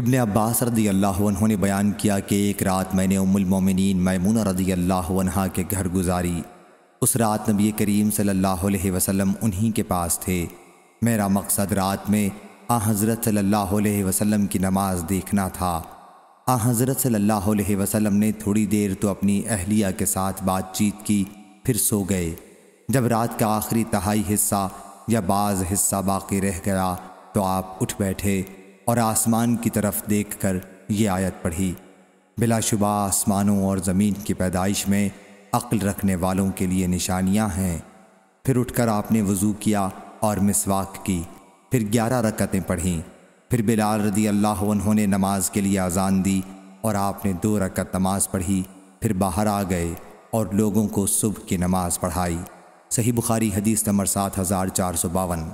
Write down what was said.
इबन अब्बास रदी अल्लाह ने बयान किया कि एक रात मैंने उमुलमिन मैमून रदी अल्लाह के घर गुजारी उस रात नबी करीम सल्लल्लाहु अलैहि वसल्लम उन्हीं के पास थे मेरा मकसद रात में आ हज़रत सल्लल्लाहु अलैहि वसल्लम की नमाज़ देखना था आ हज़रत सल्लल्लाहु अलैहि वसल्लम ने थोड़ी देर तो अपनी अहलिया के साथ बातचीत की फिर सो गए जब रात का आखिरी तहाई हिस्सा या बाज़ हिस्सा बाकी रह गया तो आप उठ बैठे और आसमान की तरफ देख कर ये आयत पढ़ी बिलाशुबा आसमानों और ज़मीन की पैदाइश में अक्ल रखने वालों के लिए निशानियाँ हैं फिर उठकर आपने वज़ू किया और मिसवाक की फिर ग्यारह रकतें पढ़ीं फिर बिलाल रदी अल्लाह उन्होंने नमाज के लिए अजान दी और आपने दो रकत नमाज पढ़ी फिर बाहर आ गए और लोगों को सुबह की नमाज पढ़ाई सही बुखारी हदीस नंबर सात हज़ार चार सौ बावन